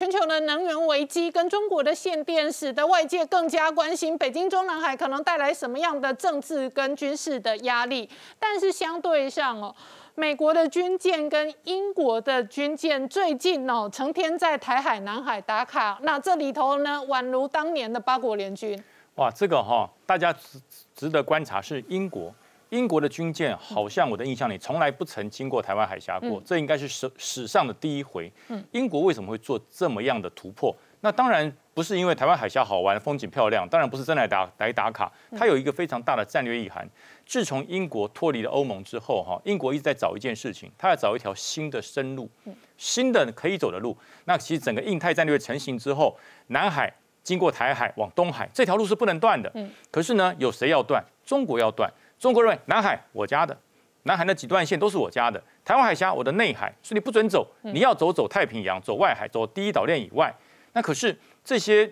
全球的能源危机跟中国的限电，使得外界更加关心北京中南海可能带来什么样的政治跟军事的压力。但是相对上哦，美国的军舰跟英国的军舰最近哦，成天在台海、南海打卡，那这里头呢，宛如当年的八国联军。哇，这个哈，大家值值得观察是英国。英国的军舰好像我的印象里从来不曾经过台湾海峡过，这应该是史史上的第一回。英国为什么会做这么样的突破？那当然不是因为台湾海峡好玩、风景漂亮，当然不是真来打来打卡。它有一个非常大的战略意涵。自从英国脱离了欧盟之后，哈，英国一直在找一件事情，它要找一条新的生路，新的可以走的路。那其实整个印太战略成型之后，南海经过台海往东海这条路是不能断的。可是呢，有谁要断？中国要断。中国认为南海我家的，南海那几段线都是我家的，台湾海峡我的内海，所以你不准走，你要走走太平洋，走外海，走第一岛链以外。那可是这些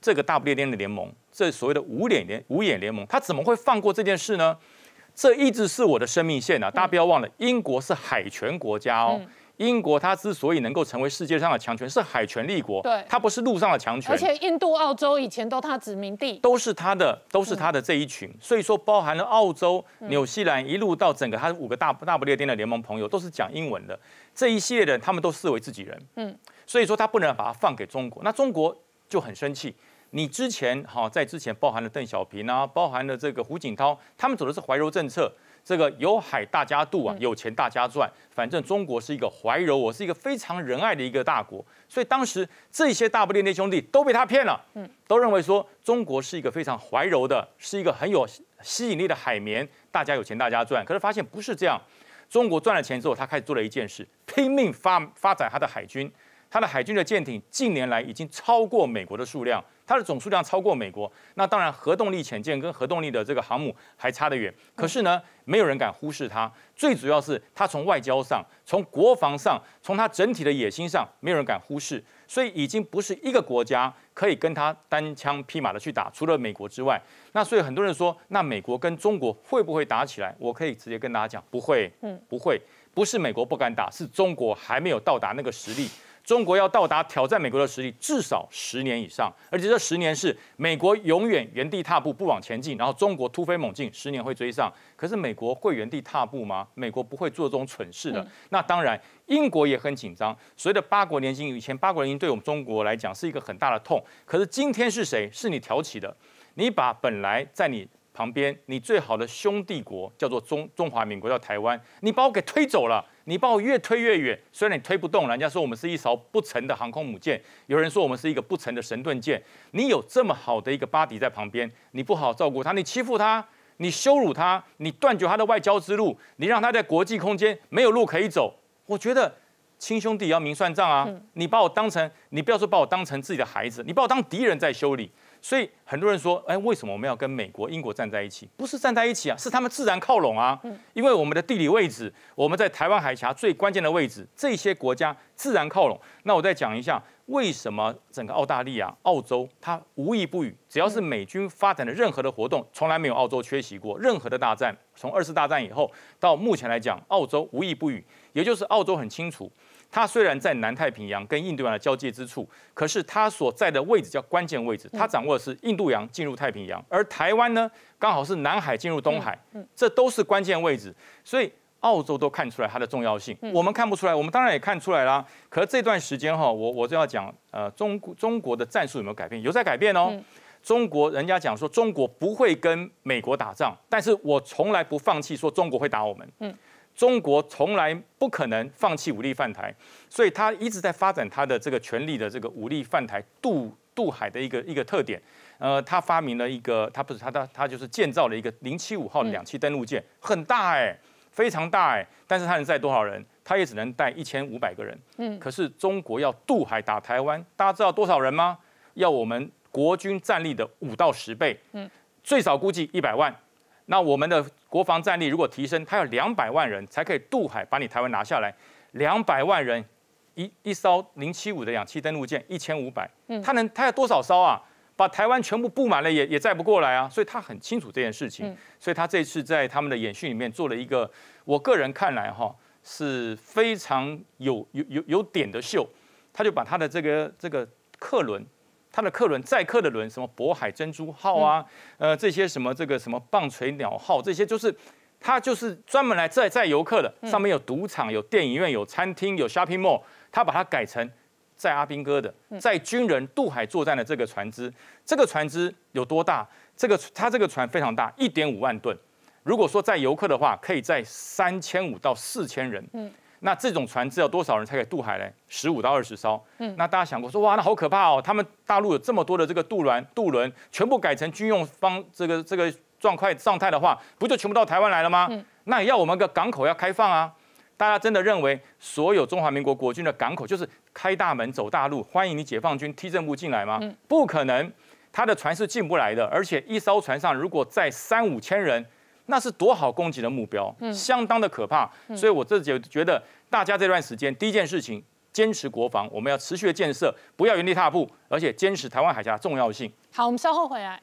这个大不列颠的联盟，这所谓的五眼联五眼联盟，他怎么会放过这件事呢？这一直是我的生命线啊！大家不要忘了，英国是海权国家哦。英国它之所以能够成为世界上的强权，是海权立国，对，它不是陆上的强权。而且印度、澳洲以前都它殖民地，都是它的，都是它的这一群。所以说，包含了澳洲、纽西兰一路到整个它五个大大不列颠的联盟朋友，都是讲英文的这一系列的，他们都视为自己人。嗯，所以说他不能把它放给中国，那中国就很生气。你之前哈在之前包含了邓小平啊，包含了这个胡锦涛，他们走的是怀柔政策。这个有海大家渡啊，有钱大家赚。反正中国是一个怀柔，我是一个非常仁爱的一个大国，所以当时这些大不列颠兄弟都被他骗了，嗯，都认为说中国是一个非常怀柔的，是一个很有吸引力的海绵，大家有钱大家赚。可是发现不是这样，中国赚了钱之后，他开始做了一件事，拼命发发展他的海军，他的海军的舰艇近年来已经超过美国的数量。它的总数量超过美国，那当然核动力潜舰跟核动力的这个航母还差得远，可是呢，没有人敢忽视它。最主要是它从外交上、从国防上、从它整体的野心上，没有人敢忽视。所以已经不是一个国家可以跟它单枪匹马的去打，除了美国之外。那所以很多人说，那美国跟中国会不会打起来？我可以直接跟大家讲，不会，嗯，不会，不是美国不敢打，是中国还没有到达那个实力。中国要到达挑战美国的实力，至少十年以上，而且这十年是美国永远原地踏步不往前进，然后中国突飞猛进，十年会追上。可是美国会原地踏步吗？美国不会做这种蠢事的。那当然，英国也很紧张。所谓的八国联军，以前八国联军对我们中国来讲是一个很大的痛。可是今天是谁？是你挑起的，你把本来在你。旁边，你最好的兄弟国叫做中中华民国，叫台湾。你把我给推走了，你把我越推越远。虽然你推不动，人家说我们是一艘不成的航空母舰，有人说我们是一个不成的神盾舰。你有这么好的一个巴迪在旁边，你不好照顾他，你欺负他，你羞辱他，你断绝他的外交之路，你让他在国际空间没有路可以走。我觉得亲兄弟要明算账啊！你把我当成，你不要说把我当成自己的孩子，你把我当敌人在修理。所以很多人说，哎，为什么我们要跟美国、英国站在一起？不是站在一起啊，是他们自然靠拢啊。因为我们的地理位置，我们在台湾海峡最关键的位置，这些国家自然靠拢。那我再讲一下，为什么整个澳大利亚、澳洲它无一不语，只要是美军发展的任何的活动，从来没有澳洲缺席过。任何的大战，从二次大战以后到目前来讲，澳洲无一不语，也就是澳洲很清楚。它虽然在南太平洋跟印度洋的交界之处，可是它所在的位置叫关键位置。它掌握的是印度洋进入太平洋，而台湾呢，刚好是南海进入东海，嗯，这都是关键位置。所以澳洲都看出来它的重要性，我们看不出来。我们当然也看出来啦。可是这段时间哈，我我就要讲，呃，中中国的战术有没有改变？有在改变哦。中国人家讲说中国不会跟美国打仗，但是我从来不放弃说中国会打我们，嗯。中国从来不可能放弃武力犯台，所以他一直在发展他的这个权力的这个武力犯台渡渡海的一个一个特点。呃，他发明了一个，他不是他他他就是建造了一个零七五号两栖登陆舰，很大哎，非常大哎。但是他能载多少人？他也只能带一千五百个人。嗯，可是中国要渡海打台湾，大家知道多少人吗？要我们国军战力的五到十倍，嗯，最少估计一百万。那我们的国防战力如果提升，他要两百万人才可以渡海把你台湾拿下来。两百万人，一一艘零七五的氧气登陆舰一千五百，他能他要多少艘啊？把台湾全部布满了也也载不过来啊！所以他很清楚这件事情，所以他这次在他们的演训里面做了一个，我个人看来哈是非常有有有有点的秀，他就把他的这个这个客轮。它的客轮载客的轮，什么渤海珍珠号啊，呃，这些什么这个什么棒槌鸟号，这些就是它就是专门来载载游客的，上面有赌场、有电影院、有餐厅、有 shopping mall，它把它改成载阿兵哥的、载军人渡海作战的这个船只。这个船只有多大？这个它这个船非常大，一点五万吨。如果说载游客的话，可以载三千五到四千人。那这种船只要多少人才可以渡海呢？十五到二十艘。嗯，那大家想过说哇，那好可怕哦！他们大陆有这么多的这个渡轮，渡轮全部改成军用方这个这个状态状态的话，不就全部到台湾来了吗？嗯，那也要我们的港口要开放啊！大家真的认为所有中华民国国军的港口就是开大门走大路，欢迎你解放军梯正步进来吗？嗯，不可能，他的船是进不来的，而且一艘船上如果载三五千人。那是多好攻击的目标，相当的可怕。所以我这就觉得，大家这段时间第一件事情，坚持国防，我们要持续的建设，不要原地踏步，而且坚持台湾海峡的重要性。好，我们稍后回来。